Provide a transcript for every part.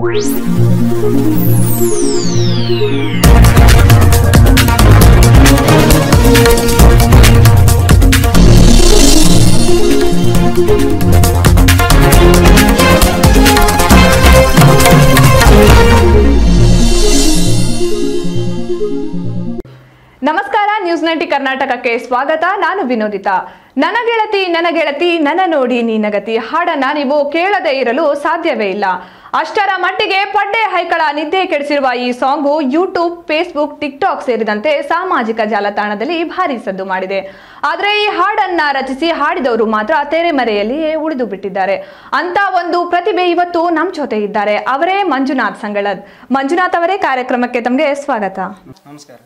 ನಮಸ್ಕಾರ news ninety ಕರ್ನಾಟಕಕ್ಕೆ ಸ್ವಾಗತ ನಾನು ವಿನೋದಿತ ನನ ಗೆಳತಿ ನನ್ನ ಗೆಳತಿ ನನ್ನ ನೋಡಿ ನೀನಗತಿ ಹಾಡನ್ನ ನೀವು ಕೇಳದೇ ಇರಲು ಸಾಧ್ಯವೇ ಇಲ್ಲ ಅಷ್ಟರ ಮಟ್ಟಿಗೆ ಪಡ್ಡೆ ಹೈಕಳ ನಿದ್ದೆ ಕೆಡಿಸಿರುವ ಈ ಸಾಂಗು ಯೂಟ್ಯೂಬ್ ಫೇಸ್ಬುಕ್ ಟಿಕ್ಟಾಕ್ ಸೇರಿದಂತೆ ಸಾಮಾಜಿಕ ಜಾಲತಾಣದಲ್ಲಿ ಭಾರಿ ಸದ್ದು ಮಾಡಿದೆ ಆದರೆ ಈ ಹಾಡನ್ನ ರಚಿಸಿ ಹಾಡಿದವರು ಮಾತ್ರ ತೆರೆಮರೆಯಲ್ಲಿಯೇ ಉಳಿದು ಬಿಟ್ಟಿದ್ದಾರೆ ಅಂತ ಒಂದು ಪ್ರತಿಭೆ ಇವತ್ತು ನಮ್ಮ ಜೊತೆ ಇದ್ದಾರೆ ಅವರೇ ಮಂಜುನಾಥ್ ಸಂಗಳದ್ ಮಂಜುನಾಥ್ ಅವರೇ ಕಾರ್ಯಕ್ರಮಕ್ಕೆ ತಮ್ಗೆ ಸ್ವಾಗತ ನಮಸ್ಕಾರ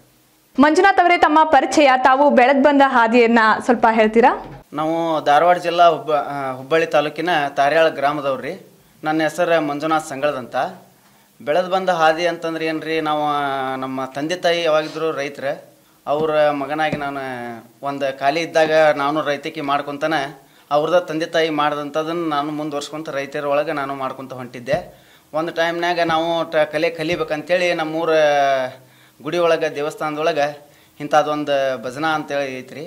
ಮಂಜುನಾಥ್ ಅವರೇ ತಮ್ಮ ಪರಿಚಯ ತಾವು ಬೆಳೆದ್ ಬಂದ ಹಾದಿಯನ್ನ ಸ್ವಲ್ಪ ಹೇಳ್ತೀರಾ ನಾವು ಧಾರವಾಡ ಜಿಲ್ಲಾ ಹುಬ್ಬ ಹುಬ್ಬಳ್ಳಿ ತಾಲೂಕಿನ ತಾರ್ಯಾಳ ಗ್ರಾಮದವ್ರಿ ನನ್ನ ಹೆಸರು ಮಂಜುನಾಥ್ ಸಂಗಳದಂತ ಬೆಳೆದು ಬಂದ ಹಾದಿ ಅಂತಂದ್ರೆ ಏನು ರೀ ನಾವು ನಮ್ಮ ತಂದೆ ತಾಯಿ ಯಾವಾಗಿದ್ರು ರೈತರು ಅವರ ಮಗನಾಗಿ ನಾನು ಒಂದು ಖಾಲಿ ಇದ್ದಾಗ ನಾನು ರೈತಕಿ ಮಾಡ್ಕೊತಾನೆ ಅವ್ರದ ತಂದೆ ತಾಯಿ ಮಾಡಿದಂಥದ್ದನ್ನು ನಾನು ಮುಂದುವರ್ಸ್ಕೊಂತ ರೈತರ ಒಳಗೆ ನಾನು ಮಾಡ್ಕೊತ ಹೊಂಟಿದ್ದೆ ಒಂದು ಟೈಮ್ನಾಗ ನಾವು ಟ ಕಲೆ ಕಲಿಬೇಕಂತೇಳಿ ನಮ್ಮೂರ ಗುಡಿ ಒಳಗೆ ದೇವಸ್ಥಾನದೊಳಗೆ ಇಂಥದ್ದೊಂದು ಭಜನಾ ಅಂತೇಳಿ ಐತ್ರಿ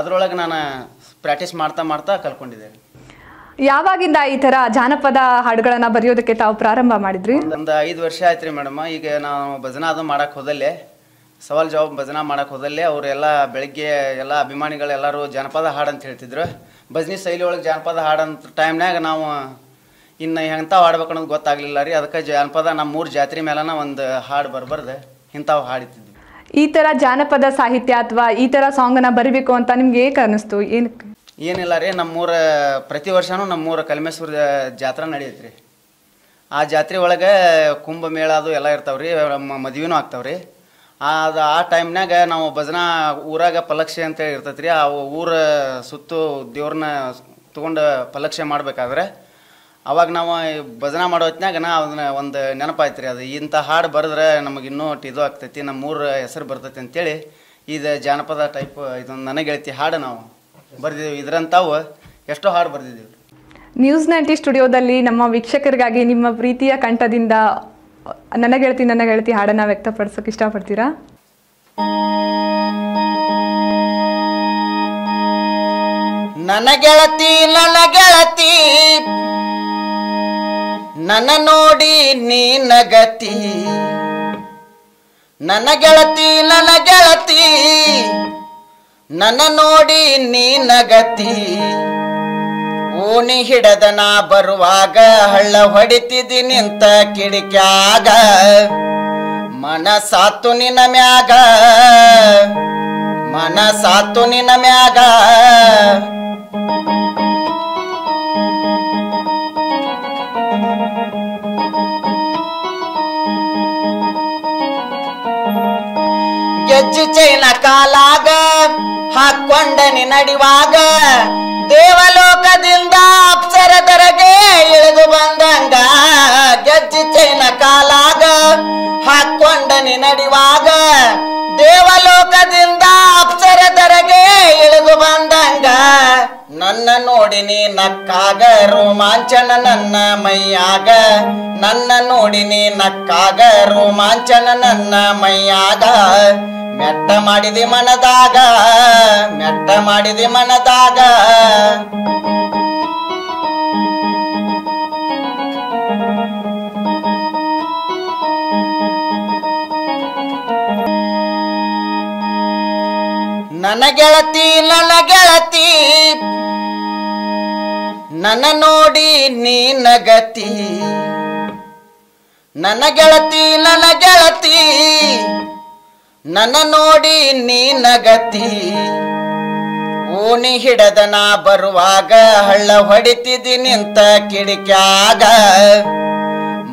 ಅದರೊಳಗೆ ನಾನು ಪ್ರಾಕ್ಟೀಸ್ ಮಾಡ್ತಾ ಮಾಡ್ತಾ ರೀ ಯಾವಾಗಿಂದ ಈ ತರ ಜಾನಪದ ಹಾಡುಗಳನ್ನ ಬರೆಯೋದಕ್ಕೆ ತಾವು ಪ್ರಾರಂಭ ಮಾಡಿದ್ರಿ ಒಂದು ಐದು ವರ್ಷ ಆಯ್ತು ರೀ ಮೇಡಮ್ ಈಗ ನಾವು ಭಜನಾ ಅದು ಮಾಡಕ್ ಹೋದಲ್ಲೇ ಸವಾಲ್ ಜವಾಬ್ ಭಜನಾ ಮಾಡಕ್ಕೆ ಹೋದಲ್ಲೇ ಅವರೆಲ್ಲ ಬೆಳಗ್ಗೆ ಎಲ್ಲ ಅಭಿಮಾನಿಗಳೆಲ್ಲರೂ ಜಾನಪದ ಹಾಡು ಅಂತ ಹೇಳ್ತಿದ್ರು ಭಜನಿ ಶೈಲಿ ಒಳಗೆ ಜಾನಪದ ಹಾಡಂತ ಟೈಮ್ನಾಗ ನಾವು ಇನ್ನು ಎಂಥವು ಹಾಡ್ಬೇಕು ಗೊತ್ತಾಗ್ಲಿಲ್ಲ ರೀ ಅದಕ್ಕೆ ಜಾನಪದ ನಮ್ಮ ಮೂರು ಜಾತ್ರೆ ಮೇಲನ ಒಂದು ಹಾಡು ಬರ್ಬಾರ್ದು ಇಂಥವು ಹಾಡಿದ್ವಿ ಈ ಥರ ಜಾನಪದ ಸಾಹಿತ್ಯ ಅಥವಾ ಈ ಥರ ಸಾಂಗನ್ನು ಬರಿಬೇಕು ಅಂತ ನಿಮ್ಗೆ ಏಕೆ ಅನ್ನಿಸ್ತು ಏನಕ್ಕೆ ಏನಿಲ್ಲ ರೀ ನಮ್ಮೂರ ಪ್ರತಿ ವರ್ಷವೂ ನಮ್ಮೂರ ಕಲ್ಮೇಶ್ವರ ಜಾತ್ರೆ ನಡೆಯುತ್ತೆ ರೀ ಆ ಜಾತ್ರೆ ಒಳಗೆ ಕುಂಭಮೇಳ ಅದು ಎಲ್ಲ ಇರ್ತಾವೆ ರೀ ಮದುವೆನೂ ಆಗ್ತಾವೆ ರೀ ಅದು ಆ ಟೈಮ್ನಾಗ ನಾವು ಭಜನಾ ಊರಾಗ ಪಲಕ್ಷೆ ಅಂತೇಳಿ ಇರ್ತೈತೆ ರೀ ಆ ಊರ ಸುತ್ತು ದೇವ್ರನ್ನ ತೊಗೊಂಡು ಪಲಕ್ಷೆ ಮಾಡಬೇಕಾದ್ರೆ ಅವಾಗ ನಾವು ಭಜನಾ ಮಾಡೋ ಹೊತ್ತಿನಾಗ ನಾ ಅದನ್ನ ಒಂದು ನೆನಪಾಯ್ತು ರೀ ಅದು ಇಂಥ ಹಾಡು ಬರೆದ್ರೆ ನಮಗೆ ಇನ್ನೂ ಇದು ಆಗ್ತೈತಿ ನಮ್ಮ ಹೆಸರು ಬರ್ತೈತಿ ಅಂತೇಳಿ ಇದು ಜಾನಪದ ಟೈಪ್ ಇದೊಂದು ನನಗೆ ಹೇಳ್ತಿ ಹಾಡು ನಾವು ಬರೆದಿದ್ದೇವೆ ಇದರಂತಾವು ಎಷ್ಟೋ ಹಾಡು ಬರೆದಿದ್ದೇವೆ ನ್ಯೂಸ್ ನೈಂಟಿ ಸ್ಟುಡಿಯೋದಲ್ಲಿ ನಮ್ಮ ವೀಕ್ಷಕರಿಗಾಗಿ ನಿಮ್ಮ ಪ್ರೀತಿಯ ಕಂಠದಿಂದ ನನ್ನ ಗೆಳತಿ ನನ್ನ ಗೆಳತಿ ಹಾಡನ್ನ ವ್ಯಕ್ತಪಡಿಸೋಕೆ ಇಷ್ಟಪಡ್ತೀರಾ ನನ್ನ ಗೆಳತಿ ನನ್ನ ಗೆಳತಿ ನನ್ನ ನೋಡಿ ನೀ ನಗತಿ ನನ್ನ ಗೆಳತಿ ನನ್ನ ಗೆಳತಿ ನನ್ನ ನೋಡಿ ನೀ ನಗತಿ ಓಣಿ ಹಿಡದ ನಾ ಬರುವಾಗ ಹಳ್ಳ ಹೊಡಿತಿದಿ ನಿಂತ ಕಿಡಿಕ್ಯಾಗ ಸಾತು ನಿನ ಮ್ಯಾಗ ಸಾತು ನಿನ ಮ್ಯಾಗ ಗೆಜ್ಜು ಚೈನ ಕಾಲಾಗ ಹಾಕೊಂಡನಿ ನಡಿವಾಗ ದೇವಲೋಕದಿಂದ ಅಪ್ಸರ ತರಗೆ ಇಳಿದು ಬಂದಂಗ ಗೆಜ್ಜಿ ಚೈನ ಕಾಲಾಗ ಹಾಕ್ಕೊಂಡನಿ ನಡಿವಾಗ ದೇವಲೋಕದಿಂದ ಅಪ್ಸರ ತರಗೆ ಇಳಿದು ಬಂದ ನನ್ನ ನೋಡಿನಿ ನಕ್ಕಾಗ ರೋಮಾಂಚನ ನನ್ನ ಮೈಯಾಗ ನನ್ನ ನೋಡಿನಿ ನಕ್ಕಾಗ ರೋಮಾಂಚನ ನನ್ನ ಮೈಯಾಗ ಮೆಟ್ಟ ಮಾಡಿದೆ ಮನದಾಗ ಮೆಟ್ಟ ಮಾಡಿದೆ ಮನದಾಗ ನನ್ನ ಗೆಳತಿ ನನ್ನ ಗೆಳತಿ ನನ್ನ ನೋಡಿ ನೀ ನಗತಿ ನನ ಗೆಳತಿ ನನ ಗೆಳತಿ ನನ ನೋಡಿ ನೀ ನಗತಿ ಓಣಿ ಹಿಡದ ನಾ ಬರುವಾಗ ಹಳ್ಳ ಹೊಡಿತಿದಿ ನಿಂತ ಕಿಡಿಕ್ಯಾಗ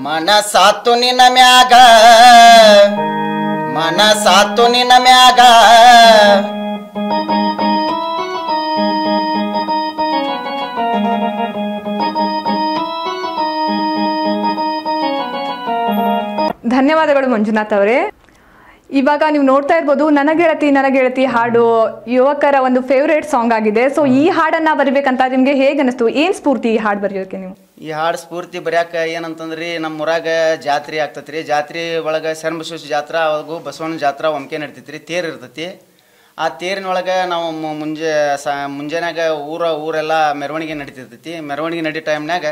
ಮನ ಸಾತು ನಿನ ಮ್ಯಾಗ ಮನ ಸಾತು ನಿನ ಮ್ಯಾಗ ಧನ್ಯವಾದಗಳು ಮಂಜುನಾಥ್ ಅವರೇ ಇವಾಗ ನೀವು ನೋಡ್ತಾ ಇರ್ಬೋದು ನನಗೆಳತಿ ಗೆಳತಿ ಹಾಡು ಯುವಕರ ಒಂದು ಫೇವ್ರೇಟ್ ಸಾಂಗ್ ಆಗಿದೆ ಸೊ ಈ ಹಾಡನ್ನ ಬರಿಬೇಕಂತ ನಿಮ್ಗೆ ಹೇಗೆ ಅನಿಸ್ತು ಏನ್ ಸ್ಫೂರ್ತಿ ಈ ಹಾಡು ಬರೆಯೋಕೆ ನೀವು ಈ ಹಾಡು ಸ್ಫೂರ್ತಿ ಬರೆಯಾಕ ಏನಂತಂದ್ರಿ ನಮ್ಮ ಊರಾಗ ಜಾತ್ರೆ ಆಗ್ತತ್ರಿ ಜಾತ್ರೆ ಒಳಗೆ ಶರಣಬಸವೇಶ್ವರ ಜಾತ್ರಾ ಹಾಗೂ ಬಸವಣ್ಣ ಜಾತ್ರಾ ಒಮ್ಕೆ ನಡಿತೈತ್ರಿ ತೇರ್ ಇರ್ತೈತಿ ಆ ತೇರಿನೊಳಗೆ ನಾವು ಮುಂಜೆ ಸ ಮುಂಜಾನಾಗ ಊರ ಊರೆಲ್ಲ ಮೆರವಣಿಗೆ ನಡೀತಿರ್ತೈತಿ ಮೆರವಣಿಗೆ ನಡೀ ಟೈಮ್ನಾಗ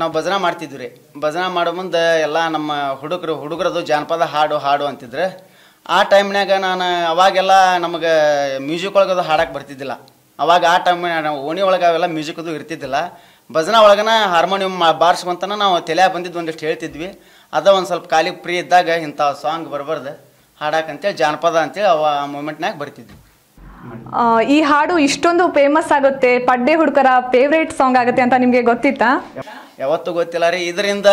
ನಾವು ಭಜನಾ ಮಾಡ್ತಿದ್ವಿ ರೀ ಭಜನಾ ಮಾಡೋ ಮುಂದೆ ಎಲ್ಲ ನಮ್ಮ ಹುಡುಗರು ಹುಡುಗರದು ಜಾನಪದ ಹಾಡು ಹಾಡು ಅಂತಿದ್ರೆ ಆ ಟೈಮ್ನಾಗ ನಾನು ಅವಾಗೆಲ್ಲ ನಮಗೆ ಮ್ಯೂಸಿಕ್ ಒಳಗದು ಹಾಡಕ್ಕೆ ಬರ್ತಿದ್ದಿಲ್ಲ ಅವಾಗ ಆ ಟೈಮ್ ಓಣಿ ಒಳಗೆ ಅವೆಲ್ಲ ಅದು ಇರ್ತಿದ್ದಿಲ್ಲ ಭಜನಾ ಒಳಗನ ಹಾರ್ಮೋನಿಯಂ ಬಾರಿಸ್ಕೊಂತನ ನಾವು ತಲೆ ಬಂದಿದ್ದು ಒಂದಿಷ್ಟು ಹೇಳ್ತಿದ್ವಿ ಅದ ಒಂದು ಸ್ವಲ್ಪ ಕಾಲಿಗೆ ಫ್ರೀ ಇದ್ದಾಗ ಇಂಥ ಸಾಂಗ್ ಬರಬಾರ್ದು ಅಂತೇಳಿ ಜಾನಪದ ಅಂತೇಳಿ ಅವ ಆ ಮೂಮೆಂಟ್ನಾಗ ಬರ್ತಿದ್ವಿ ಈ ಹಾಡು ಇಷ್ಟೊಂದು ಫೇಮಸ್ ಆಗುತ್ತೆ ಪಡ್ಡೆ ಹುಡುಗರ ಫೇವ್ರೇಟ್ ಸಾಂಗ್ ಆಗುತ್ತೆ ಅಂತ ನಿಮಗೆ ಗೊತ್ತಿತ್ತಾ ಯಾವತ್ತೂ ಗೊತ್ತಿಲ್ಲ ರೀ ಇದರಿಂದ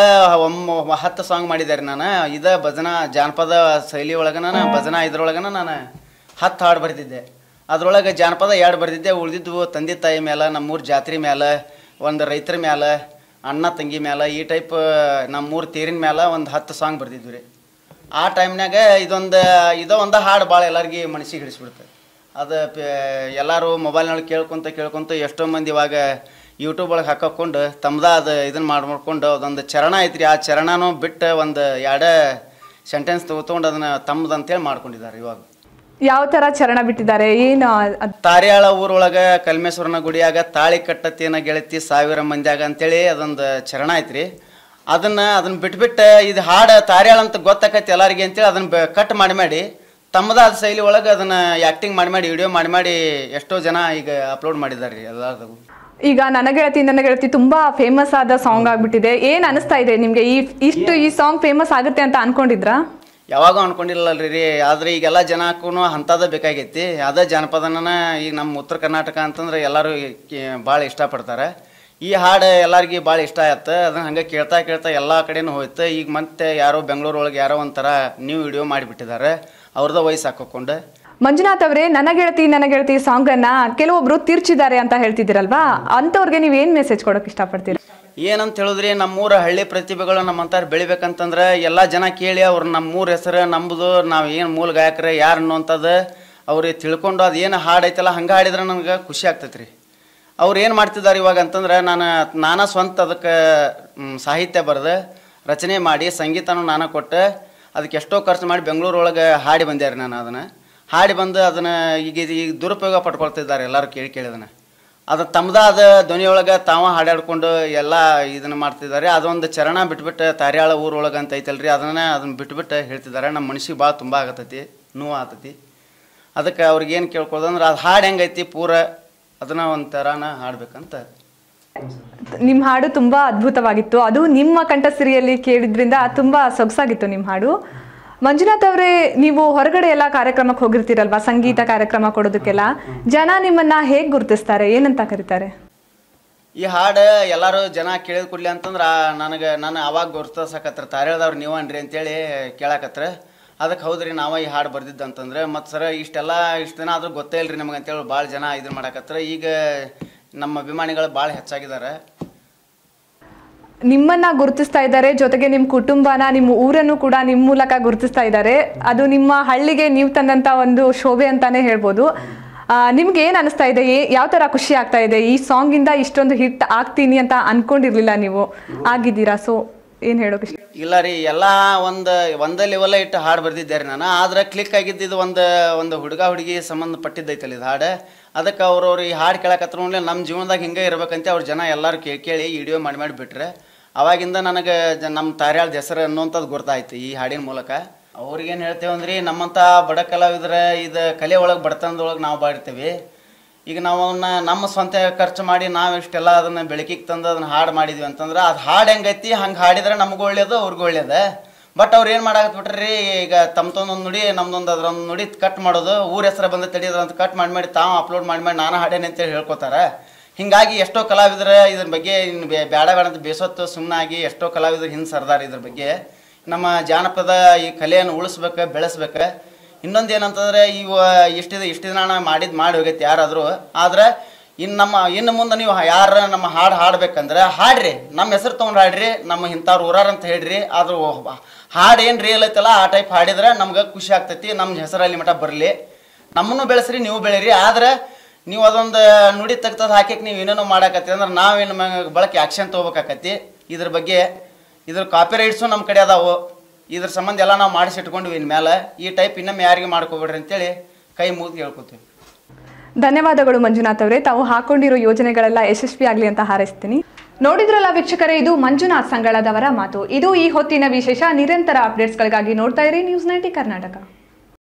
ಒಮ್ಮ ಹತ್ತು ಸಾಂಗ್ ಮಾಡಿದೆ ರೀ ನಾನು ಇದ ಭಜನಾ ಜಾನಪದ ಶೈಲಿ ಒಳಗನ ನಾನು ಭಜನಾ ಇದ್ರೊಳಗನ ನಾನು ಹತ್ತು ಹಾಡು ಬರೆದಿದ್ದೆ ಅದ್ರೊಳಗೆ ಜಾನಪದ ಎರಡು ಬರೆದಿದ್ದೆ ಉಳಿದಿದ್ದು ತಂದೆ ತಾಯಿ ಮೇಲೆ ನಮ್ಮೂರು ಜಾತ್ರೆ ಮೇಲೆ ಒಂದು ರೈತರ ಮೇಲೆ ಅಣ್ಣ ತಂಗಿ ಮೇಲೆ ಈ ಟೈಪ್ ನಮ್ಮೂರು ತೇರಿನ ಮೇಲೆ ಒಂದು ಹತ್ತು ಸಾಂಗ್ ಬರೆದಿದ್ವಿ ರೀ ಆ ಟೈಮ್ನಾಗ ಇದೊಂದು ಇದೋ ಒಂದು ಹಾಡು ಭಾಳ ಎಲ್ಲರಿಗೆ ಮನಸ್ಸಿಗೆ ಹಿಡಿಸ್ಬಿಡ್ತದೆ ಅದು ಎಲ್ಲರೂ ಮೊಬೈಲ್ನೊಳಗೆ ಕೇಳ್ಕೊತ ಕೇಳ್ಕೊತ ಎಷ್ಟೋ ಮಂದಿ ಇವಾಗ ಯೂಟ್ಯೂಬ್ ಒಳಗೆ ಹಾಕೊಂಡು ತಮ್ಮದಾದ ಅದು ಇದನ್ನು ಮಾಡಿ ಮಾಡ್ಕೊಂಡು ಅದೊಂದು ಚರಣ ಐತ್ರಿ ಆ ಚರಣನೂ ಬಿಟ್ಟು ಒಂದು ಎರಡ ಸೆಂಟೆನ್ಸ್ ತೊಗೊಂಡು ಅದನ್ನು ತಮ್ಮದಂತೇಳಿ ಮಾಡ್ಕೊಂಡಿದ್ದಾರೆ ಇವಾಗ ಯಾವ ಥರ ಚರಣ ಬಿಟ್ಟಿದ್ದಾರೆ ಏನು ತಾರ್ಯಾಳ ಊರೊಳಗೆ ಕಲ್ಮೇಶ್ವರನ ಗುಡಿಯಾಗ ತಾಳಿ ಕಟ್ಟತ್ತೇನ ಗೆಳತಿ ಸಾವಿರ ಮಂದಿಯಾಗ ಅಂತೇಳಿ ಅದೊಂದು ಚರಣ ಐತ್ರಿ ಅದನ್ನು ಅದನ್ನ ಬಿಟ್ಬಿಟ್ಟು ಇದು ಹಾಡು ತಾರ್ಯಾಳ ಅಂತ ಗೊತ್ತಾಕೈತಿ ಎಲ್ಲರಿಗೆ ಅಂತೇಳಿ ಅದನ್ನು ಕಟ್ ಮಾಡಿ ಮಾಡಿ ತಮ್ಮದಾದ ಶೈಲಿ ಒಳಗೆ ಅದನ್ನು ಆ್ಯಕ್ಟಿಂಗ್ ಮಾಡಿ ಮಾಡಿ ವಿಡಿಯೋ ಮಾಡಿ ಮಾಡಿ ಎಷ್ಟೋ ಜನ ಈಗ ಅಪ್ಲೋಡ್ ಮಾಡಿದ್ದಾರೆ ಎಲ್ಲರದೂ ಈಗ ನನ್ನ ಗೆಳತಿ ನನ್ನ ಗೆಳತಿ ತುಂಬಾ ಫೇಮಸ್ ಆದ ಸಾಂಗ್ ಆಗ್ಬಿಟ್ಟಿದೆ ಏನ್ ಅನಿಸ್ತಾ ಇದೆ ನಿಮ್ಗೆ ಈ ಇಷ್ಟು ಈ ಸಾಂಗ್ ಫೇಮಸ್ ಆಗುತ್ತೆ ಅಂತ ಅನ್ಕೊಂಡಿದ್ರಾ ಯಾವಾಗ ಅಲ್ರಿ ರೀ ಆದ್ರೆ ಈಗೆಲ್ಲ ಜನಕ್ಕೂ ಹಂತದ ಬೇಕಾಗೈತಿ ಅದೇ ಜನಪದನ ಈಗ ನಮ್ಮ ಉತ್ತರ ಕರ್ನಾಟಕ ಅಂತಂದ್ರೆ ಎಲ್ಲರೂ ಭಾಳ ಇಷ್ಟಪಡ್ತಾರೆ ಈ ಹಾಡು ಎಲ್ಲರಿಗೆ ಭಾಳ ಇಷ್ಟ ಆಯ್ತು ಅದನ್ನ ಹಂಗೆ ಕೇಳ್ತಾ ಕೇಳ್ತಾ ಎಲ್ಲ ಕಡೆನೂ ಹೋಯ್ತು ಈಗ ಮತ್ತೆ ಯಾರೋ ಬೆಂಗಳೂರೊಳಗೆ ಯಾರೋ ಒಂಥರ ನ್ಯೂ ವಿಡಿಯೋ ಮಾಡಿಬಿಟ್ಟಿದ್ದಾರೆ ಅವ್ರದ್ದು ವಯಸ್ಸು ಹಾಕೋಕೊಂಡು ಮಂಜುನಾಥ್ ಅವರೇ ನನಗೆಳ್ತಿ ನನಗೆಳ್ತಿ ಸಾಂಗ್ ಅನ್ನ ಕೆಲವೊಬ್ರು ತಿರ್ಚಿದ್ದಾರೆ ಅಂತ ಹೇಳ್ತಿದ್ದೀರಲ್ವಾ ಅಂತವ್ರಿಗೆ ನೀವ್ ಏನ್ ಮೆಸೇಜ್ ಕೊಡಕ್ ಇಷ್ಟಪಡ್ತೀರಿ ಏನಂತ ಹೇಳಿದ್ರಿ ನಮ್ಮೂರ ಹಳ್ಳಿ ಪ್ರತಿಭೆಗಳು ನಮ್ಮಂತಾರು ಬೆಳಿಬೇಕಂತಂದ್ರೆ ಎಲ್ಲ ಜನ ಕೇಳಿ ಅವ್ರು ನಮ್ಮೂರ ಹೆಸರು ನಂಬುದು ನಾವು ಏನು ಮೂಲ ಗಾಯಕರು ಯಾರು ಅನ್ನೋಂಥದ್ದು ಅವ್ರಿಗೆ ತಿಳ್ಕೊಂಡು ಅದು ಏನು ಹಾಡ್ ಐತಲ್ಲ ಹಂಗೆ ಹಾಡಿದ್ರೆ ನನಗೆ ಖುಷಿ ಆಗ್ತೈತ್ರಿ ರೀ ಅವ್ರು ಏನು ಮಾಡ್ತಿದ್ದಾರೆ ಇವಾಗ ಅಂತಂದ್ರೆ ನಾನು ನಾನಾ ಸ್ವಂತ ಅದಕ್ಕೆ ಸಾಹಿತ್ಯ ಬರೆದು ರಚನೆ ಮಾಡಿ ಸಂಗೀತನೂ ನಾನು ಕೊಟ್ಟು ಅದಕ್ಕೆ ಎಷ್ಟೋ ಖರ್ಚು ಮಾಡಿ ಬೆಂಗಳೂರೊಳಗೆ ಹಾಡಿ ಬಂದೆ ನಾನು ಅದನ್ನು ಹಾಡಿ ಬಂದು ಅದನ್ನು ಈಗ ಈಗ ದುರುಪಯೋಗ ಪಡ್ಕೊಳ್ತಿದ್ದಾರೆ ಎಲ್ಲರೂ ಕೇಳಿ ಕೇಳಿದನ ಅದು ತಮ್ಮದಾದ ಧ್ವನಿಯೊಳಗೆ ತಾವ ಹಾಡಾಡ್ಕೊಂಡು ಎಲ್ಲ ಇದನ್ನು ಮಾಡ್ತಿದ್ದಾರೆ ಅದೊಂದು ಚರಣ ಬಿಟ್ಬಿಟ್ಟು ತಾರ್ಯಾಳ ಊರೊಳಗೆ ಅಂತ ಐತಲ್ರಿ ಅದನ್ನು ಅದನ್ನು ಬಿಟ್ಬಿಟ್ಟು ಹೇಳ್ತಿದ್ದಾರೆ ನಮ್ಮ ಮನ್ಸಿಗೆ ಭಾಳ ತುಂಬ ಆಗತೈತಿ ನೋವು ಆತತಿ ಅದಕ್ಕೆ ಅವ್ರಿಗೆ ಕೇಳ್ಕೊಳ್ದಂದ್ರೆ ಅದು ಹಾಡು ಹೆಂಗೈತಿ ಪೂರ ಅದನ್ನ ಒಂದು ಥರನ ಹಾಡ್ಬೇಕಂತ ನಿಮ್ಮ ಹಾಡು ತುಂಬ ಅದ್ಭುತವಾಗಿತ್ತು ಅದು ನಿಮ್ಮ ಕಂಠಸಿರಿಯಲ್ಲಿ ಕೇಳಿದ್ರಿಂದ ತುಂಬ ಸೊಗಸಾಗಿತ್ತು ನಿಮ್ಮ ಹಾಡು ಮಂಜುನಾಥ್ ಅವರೇ ನೀವು ಹೊರಗಡೆ ಎಲ್ಲ ಕಾರ್ಯಕ್ರಮಕ್ಕೆ ಹೋಗಿರ್ತೀರಲ್ವಾ ಸಂಗೀತ ಕಾರ್ಯಕ್ರಮ ಕೊಡೋದಕ್ಕೆಲ್ಲ ಜನ ನಿಮ್ಮನ್ನ ಹೇಗ್ ಗುರುತಿಸ್ತಾರೆ ಏನಂತ ಕರೀತಾರೆ ಈ ಹಾಡು ಎಲ್ಲರೂ ಜನ ಕೇಳಿದ ಕೂಡಲಿ ಅಂತಂದ್ರೆ ನನಗೆ ನಾನು ಅವಾಗ ಗುರುತಿಸಕತ್ರ ತಾರೇಳ್ದವ್ರು ನೀವು ಅನ್ರಿ ಅಂತೇಳಿ ಕೇಳಕತ್ರ ಅದಕ್ಕೆ ಹೌದ್ರಿ ನಾವು ಈ ಹಾಡು ಬರ್ದಿದ್ದು ಅಂತಂದ್ರೆ ಮತ್ತು ಸರ್ ಇಷ್ಟೆಲ್ಲ ಇಷ್ಟು ದಿನ ಆದರೂ ಗೊತ್ತೇ ಇಲ್ರಿ ನಮಗೆ ಅಂತೇಳಿ ಭಾಳ ಜನ ಇದನ್ನ ಮಾಡಕತ್ರ ಈಗ ನಮ್ಮ ಅಭಿಮಾನಿಗಳು ಭಾಳ ಹೆಚ್ಚಾಗಿದ್ದಾರೆ ನಿಮ್ಮನ್ನ ಗುರುತಿಸ್ತಾ ಇದ್ದಾರೆ ಜೊತೆಗೆ ನಿಮ್ಮ ಕುಟುಂಬನ ನಿಮ್ಮ ಊರನ್ನು ಕೂಡ ನಿಮ್ಮ ಮೂಲಕ ಗುರುತಿಸ್ತಾ ಇದ್ದಾರೆ ಅದು ನಿಮ್ಮ ಹಳ್ಳಿಗೆ ನೀವು ತಂದಂತ ಒಂದು ಶೋಭೆ ಅಂತಾನೆ ಹೇಳ್ಬೋದು ನಿಮ್ಗೆ ಏನ್ ಅನಿಸ್ತಾ ಇದೆ ಯಾವ ತರ ಖುಷಿ ಆಗ್ತಾ ಇದೆ ಈ ಸಾಂಗ್ ಇಂದ ಇಷ್ಟೊಂದು ಹಿಟ್ ಆಗ್ತೀನಿ ಅಂತ ಅನ್ಕೊಂಡಿರ್ಲಿಲ್ಲ ನೀವು ಆಗಿದ್ದೀರಾ ಸೊ ಏನ್ ಹೇಳೋಕೆ ಇಲ್ಲ ರೀ ಎಲ್ಲ ಒಂದು ಒಂದ ಲೆವೆಲ್ ಇಟ್ಟು ಹಾಡ್ ಬರ್ದಿದ್ದೆ ರೀ ನಾನು ಆದ್ರೆ ಕ್ಲಿಕ್ ಆಗಿದ್ದಿದ್ದು ಒಂದು ಒಂದು ಹುಡುಗ ಹುಡುಗಿ ಸಂಬಂಧಪಟ್ಟಿದ್ದೈತಲ್ಲ ಇದು ಹಾಡು ಅದಕ್ಕೆ ಅವ್ರವ್ರು ಈ ಹಾಡು ಕೇಳಕತ್ರ ನಮ್ಮ ಜೀವನದಾಗ ಹಿಂಗೆ ಇರಬೇಕಂತೆ ಅವ್ರ ಜನ ಎಲ್ಲರೂ ಕೇಳಿ ಕೇಳಿ ವಿಡಿಯೋ ಮಾಡಿ ಮಾಡಿ ಬಿಟ್ರೆ ಅವಾಗಿಂದ ನನಗೆ ನಮ್ಮ ತಾರ್ಯಾಳದ ಹೆಸರು ಅನ್ನುವಂಥದ್ದು ಗೊತ್ತಾಯ್ತು ಈ ಹಾಡಿನ ಮೂಲಕ ಅವ್ರಿಗೇನು ಅಂದ್ರೆ ನಮ್ಮಂಥ ಬಡ ಕಲಾವಿದ್ರ ಇದು ಕಲೆ ಒಳಗೆ ಬಡತನದೊಳಗೆ ನಾವು ಬಾಡ್ತೀವಿ ಈಗ ನಾವು ಅವನ್ನ ನಮ್ಮ ಸ್ವಂತ ಖರ್ಚು ಮಾಡಿ ನಾವು ಇಷ್ಟೆಲ್ಲ ಅದನ್ನು ಬೆಳಕಿಗೆ ತಂದು ಅದನ್ನು ಹಾಡು ಮಾಡಿದ್ವಿ ಅಂತಂದ್ರೆ ಅದು ಹಾಡು ಹೆಂಗೈತಿ ಹಂಗೆ ಹಾಡಿದ್ರೆ ನಮಗೂ ಒಳ್ಳೇದು ಅವ್ರಿಗೂ ಒಳ್ಳೇದು ಬಟ್ ಅವ್ರು ಏನು ಬಿಟ್ರಿ ಈಗ ಒಂದು ನುಡಿ ನಮ್ದೊಂದು ಅದ್ರೊಂದು ನುಡಿ ಕಟ್ ಮಾಡೋದು ಊರ ಹೆಸರು ಬಂದು ತಡಿಯೋದು ಅಂತ ಕಟ್ ಮಾಡಿ ಮಾಡಿ ತಾವು ಅಪ್ಲೋಡ್ ಮಾಡಿ ಮಾಡಿ ನಾನು ಹಾಡೇನೆ ಅಂತೇಳಿ ಹೇಳ್ಕೊತಾರೆ ಹಿಂಗಾಗಿ ಎಷ್ಟೋ ಕಲಾವಿದರ ಇದ್ರ ಬಗ್ಗೆ ಇನ್ನು ಬೇಡ ಬೇಡ ಅಂತ ಬೇಸತ್ತು ಸುಮ್ಮನಾಗಿ ಎಷ್ಟೋ ಕಲಾವಿದರು ಹಿಂದೆ ಸರ್ದಾರ ಇದ್ರ ಬಗ್ಗೆ ನಮ್ಮ ಜಾನಪದ ಈ ಕಲೆಯನ್ನು ಉಳಿಸ್ಬೇಕು ಬೆಳೆಸ್ಬೇಕು ಇನ್ನೊಂದು ಏನಂತಂದ್ರೆ ಇವ ಇಷ್ಟಿದ ಇಷ್ಟು ದಿನ ಮಾಡಿದ್ದು ಮಾಡಿ ಹೋಗೈತೆ ಯಾರಾದರೂ ಆದರೆ ಇನ್ನು ನಮ್ಮ ಇನ್ನು ಮುಂದೆ ನೀವು ಯಾರ ನಮ್ಮ ಹಾಡು ಹಾಡ್ಬೇಕಂದ್ರೆ ಹಾಡ್ರಿ ನಮ್ಮ ಹೆಸರು ತೊಗೊಂಡು ಹಾಡ್ರಿ ನಮ್ಮ ಇಂಥವ್ರು ಊರಾರ ಅಂತ ಹೇಳ್ರಿ ಆದರೂ ಹಾಡು ಏನು ರಿಯಲ್ ಐತಲ್ಲ ಆ ಟೈಪ್ ಹಾಡಿದ್ರೆ ನಮ್ಗೆ ಖುಷಿ ಆಗ್ತೈತಿ ನಮ್ಮ ಹೆಸರಲ್ಲಿ ಮಠ ಬರಲಿ ನಮ್ಮನ್ನು ಬೆಳೆಸ್ರಿ ನೀವು ಬೆಳೀರಿ ಆದರೆ ನೀವು ಅದೊಂದು ನುಡಿ ತೆಗ್ತದ ಹಾಕಿಕ್ ನೀವು ಏನೇನೋ ಮಾಡಾಕತ್ತಿ ಅಂದ್ರೆ ನಾವೇನು ಬಳಕೆ ಆಕ್ಷನ್ ತಗೋಬೇಕಾಕತ್ತಿ ಇದ್ರ ಬಗ್ಗೆ ಇದ್ರ ಕಾಪಿ ನಮ್ಮ ಕಡೆ ಅದಾವು ಇದ್ರ ಸಂಬಂಧ ಎಲ್ಲ ನಾವು ಇನ್ ಮೇಲೆ ಈ ಟೈಪ್ ಇನ್ನೊಮ್ಮೆ ಯಾರಿಗೆ ಮಾಡ್ಕೋಬೇಡ್ರಿ ಅಂತೇಳಿ ಕೈ ಮುಗಿದು ಹೇಳ್ಕೊತೀವಿ ಧನ್ಯವಾದಗಳು ಮಂಜುನಾಥ್ ಅವರೇ ತಾವು ಹಾಕೊಂಡಿರೋ ಯೋಜನೆಗಳೆಲ್ಲ ಯಶಸ್ವಿ ಆಗಲಿ ಅಂತ ಹಾರೈಸ್ತೀನಿ ನೋಡಿದ್ರಲ್ಲ ವೀಕ್ಷಕರೇ ಇದು ಮಂಜುನಾಥ್ ಸಂಗಳದವರ ಮಾತು ಇದು ಈ ಹೊತ್ತಿನ ವಿಶೇಷ ನಿರಂತರ ಅಪ್ಡೇಟ್ಸ್ಗಳಿಗಾಗಿ ನೋಡ್ತಾ ಇರಿ ನ್ಯೂಸ್ ನೈಂಟಿ ಕರ್ನಾಟಕ